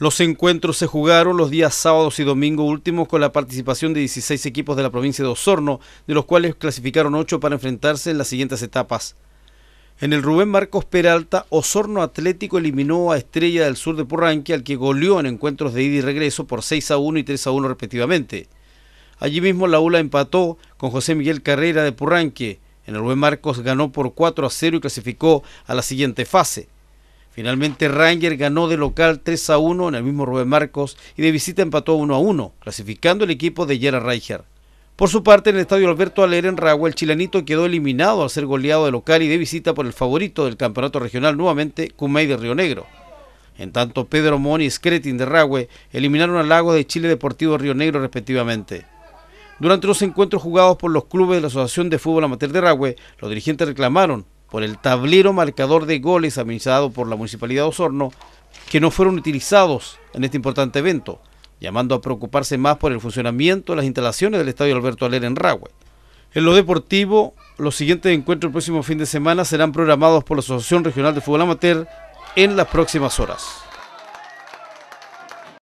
Los encuentros se jugaron los días sábados y domingo últimos con la participación de 16 equipos de la provincia de Osorno, de los cuales clasificaron 8 para enfrentarse en las siguientes etapas. En el Rubén Marcos Peralta, Osorno Atlético eliminó a Estrella del Sur de Purranque, al que goleó en encuentros de ida y regreso por 6 a 1 y 3 a 1 respectivamente. Allí mismo la ULA empató con José Miguel Carrera de Purranque. En el Rubén Marcos ganó por 4 a 0 y clasificó a la siguiente fase. Finalmente Ranger ganó de local 3 a 1 en el mismo Rubén Marcos y de visita empató 1 a 1, clasificando el equipo de Yera Reicher. Por su parte, en el estadio Alberto Aler en Ragua, el chilenito quedó eliminado al ser goleado de local y de visita por el favorito del campeonato regional nuevamente, Cumey de Río Negro. En tanto, Pedro Moni y Scretin de Ragüe eliminaron al Lago de Chile Deportivo Río Negro respectivamente. Durante los encuentros jugados por los clubes de la Asociación de Fútbol Amateur de Ragüe, los dirigentes reclamaron por el tablero marcador de goles administrado por la Municipalidad de Osorno, que no fueron utilizados en este importante evento, llamando a preocuparse más por el funcionamiento de las instalaciones del Estadio Alberto Aler en Rawet. En lo deportivo, los siguientes encuentros el próximo fin de semana serán programados por la Asociación Regional de Fútbol Amateur en las próximas horas.